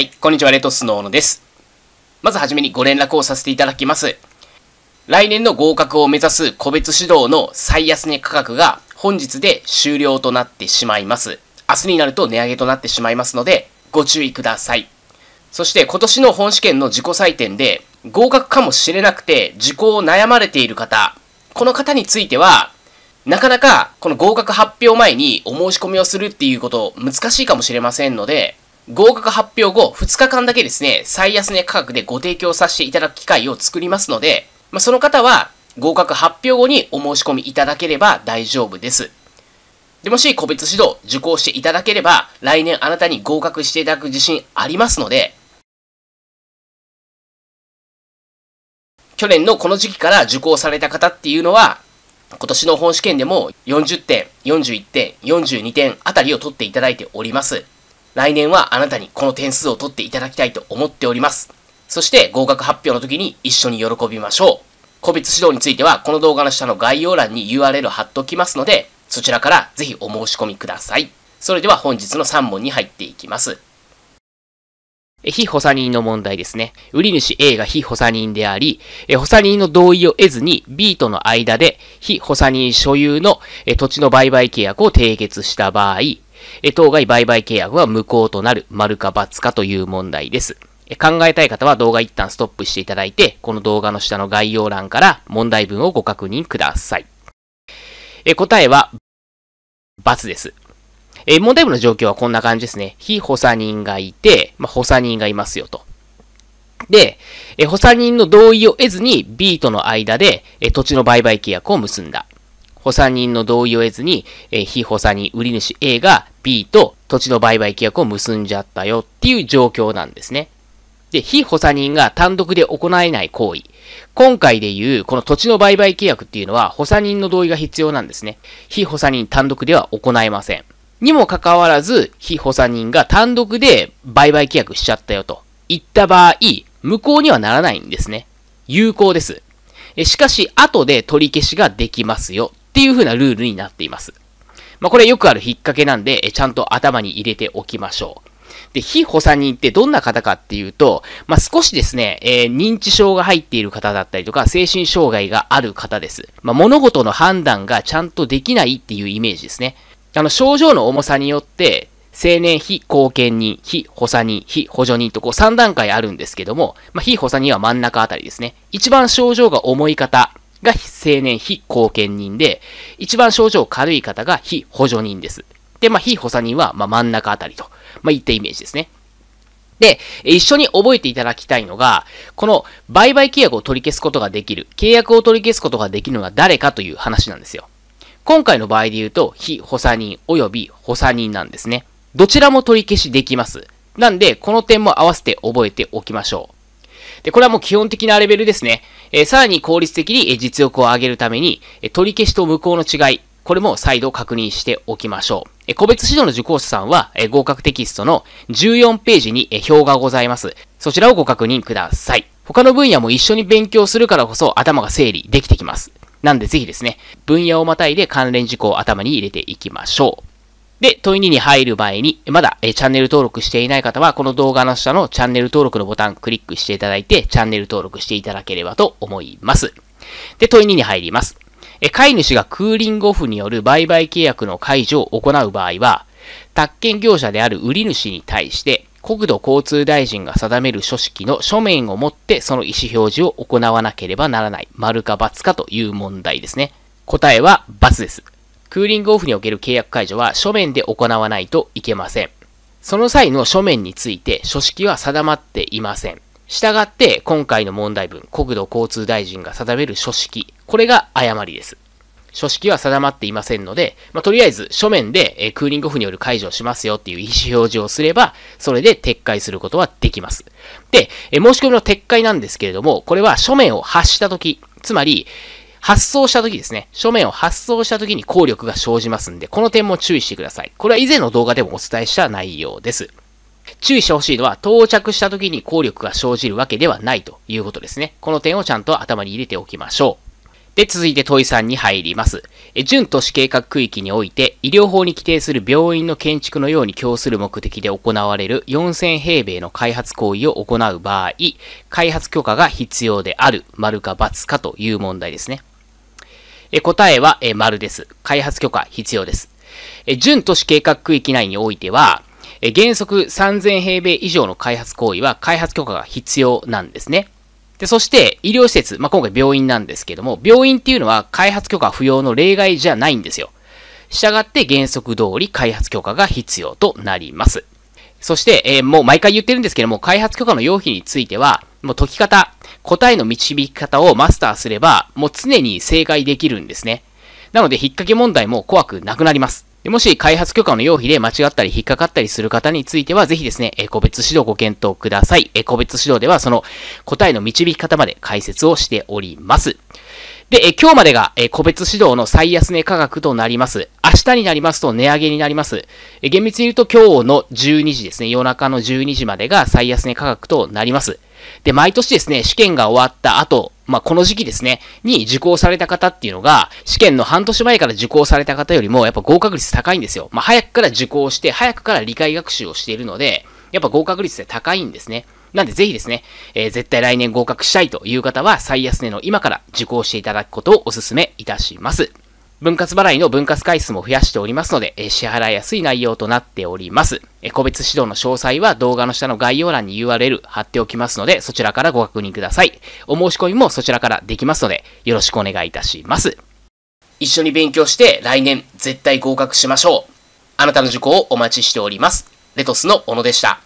はい、こんにちは、レトスの小野です。まずはじめにご連絡をさせていただきます。来年の合格を目指す個別指導の最安値価格が本日で終了となってしまいます。明日になると値上げとなってしまいますので、ご注意ください。そして今年の本試験の自己採点で合格かもしれなくて受講を悩まれている方、この方については、なかなかこの合格発表前にお申し込みをするっていうこと難しいかもしれませんので、合格発表後、2日間だけですね、最安値価格でご提供させていただく機会を作りますので、まあ、その方は合格発表後にお申し込みいただければ大丈夫です。で、もし個別指導受講していただければ、来年あなたに合格していただく自信ありますので、去年のこの時期から受講された方っていうのは、今年の本試験でも40点、41点、42点あたりを取っていただいております。来年はあなたにこの点数を取っていただきたいと思っております。そして合格発表の時に一緒に喜びましょう。個別指導についてはこの動画の下の概要欄に URL 貼っときますので、そちらからぜひお申し込みください。それでは本日の3問に入っていきます。非補佐人の問題ですね。売り主 A が非補佐人であり、補佐人の同意を得ずに B との間で非補佐人所有の土地の売買契約を締結した場合、え当該売買契約は無効となる、丸か×かという問題です。考えたい方は動画一旦ストップしていただいて、この動画の下の概要欄から問題文をご確認ください。え答えは、×です。え問題文の状況はこんな感じですね。非補佐人がいて、まあ、補佐人がいますよと。で、え補佐人の同意を得ずに B との間で、え土地の売買契約を結んだ。補佐人の同意を得ずに、え非補佐人、売り主 A が B と土地の売買契約を結んじゃったよっていう状況なんですね。で、非補佐人が単独で行えない行為。今回で言う、この土地の売買契約っていうのは、補佐人の同意が必要なんですね。非補佐人単独では行えません。にもかかわらず、非補佐人が単独で売買契約しちゃったよと言った場合、無効にはならないんですね。有効です。しかし、後で取り消しができますよっていう風なルールになっています。まあ、これよくある引っ掛けなんで、えちゃんと頭に入れておきましょう。で、非補佐人ってどんな方かっていうと、まあ、少しですね、えー、認知症が入っている方だったりとか、精神障害がある方です。まあ、物事の判断がちゃんとできないっていうイメージですね。あの、症状の重さによって、青年非貢献人、非補佐人、非補助人とこう3段階あるんですけども、まあ、非補佐人は真ん中あたりですね。一番症状が重い方、が青年非貢献人で、一番症状軽い方が非補助人です。で、まあ、非補佐人は、まあ、真ん中あたりと、まあ、いったイメージですね。で、一緒に覚えていただきたいのが、この売買契約を取り消すことができる、契約を取り消すことができるのは誰かという話なんですよ。今回の場合で言うと、非補佐人及び補佐人なんですね。どちらも取り消しできます。なんで、この点も合わせて覚えておきましょう。で、これはもう基本的なレベルですね。えさらに効率的に実力を上げるために、取り消しと無効の違い、これも再度確認しておきましょう。え個別指導の受講者さんは、え合格テキストの14ページに、え表がございます。そちらをご確認ください。他の分野も一緒に勉強するからこそ頭が整理できてきます。なんでぜひですね、分野をまたいで関連事項を頭に入れていきましょう。で、問い2に入る前に、まだ、えチャンネル登録していない方は、この動画の下のチャンネル登録のボタンクリックしていただいて、チャンネル登録していただければと思います。で、問い2に入ります。え、飼い主がクーリングオフによる売買契約の解除を行う場合は、宅建業者である売り主に対して、国土交通大臣が定める書式の書面を持ってその意思表示を行わなければならない。丸か×かという問題ですね。答えは×です。クーリングオフにおける契約解除は書面で行わないといけません。その際の書面について書式は定まっていません。したがって、今回の問題文、国土交通大臣が定める書式、これが誤りです。書式は定まっていませんので、まあ、とりあえず書面で、えクーリングオフによる解除をしますよっていう意思表示をすれば、それで撤回することはできます。で、え申し込みの撤回なんですけれども、これは書面を発したとき、つまり、発送した時ですね、書面を発送した時に効力が生じますんで、この点も注意してください。これは以前の動画でもお伝えした内容です。注意してほしいのは、到着した時に効力が生じるわけではないということですね。この点をちゃんと頭に入れておきましょう。で、続いて問い3に入ります。え、準都市計画区域において、医療法に規定する病院の建築のように供する目的で行われる4000平米の開発行為を行う場合、開発許可が必要である、丸か×かという問題ですね。え答えは、え丸です。開発許可必要です。え準都市計画区域内においては、え原則3000平米以上の開発行為は開発許可が必要なんですね。で、そして医療施設、まあ、今回病院なんですけども、病院っていうのは開発許可不要の例外じゃないんですよ。したがって原則通り開発許可が必要となります。そして、えー、もう毎回言ってるんですけども、開発許可の要否については、もう解き方、答えの導き方をマスターすれば、もう常に正解できるんですね。なので、引っ掛け問題も怖くなくなります。もし開発許可の要否で間違ったり引っかかったりする方については、ぜひですね、個別指導ご検討ください。個別指導ではその答えの導き方まで解説をしております。で、今日までが個別指導の最安値価格となります。明日になりますと値上げになります。厳密に言うと今日の12時ですね、夜中の12時までが最安値価格となります。で、毎年ですね、試験が終わった後、まあ、この時期ですね、に受講された方っていうのが、試験の半年前から受講された方よりも、やっぱ合格率高いんですよ。まあ、早くから受講して、早くから理解学習をしているので、やっぱ合格率で高いんですね。なんでぜひですね、えー、絶対来年合格したいという方は、最安値の今から受講していただくことをお勧めいたします。分割払いの分割回数も増やしておりますので、え支払いやすい内容となっております。え個別指導の詳細は動画の下の概要欄に URL 貼っておきますので、そちらからご確認ください。お申し込みもそちらからできますので、よろしくお願いいたします。一緒に勉強して来年絶対合格しましょう。あなたの受講をお待ちしております。レトスの小野でした。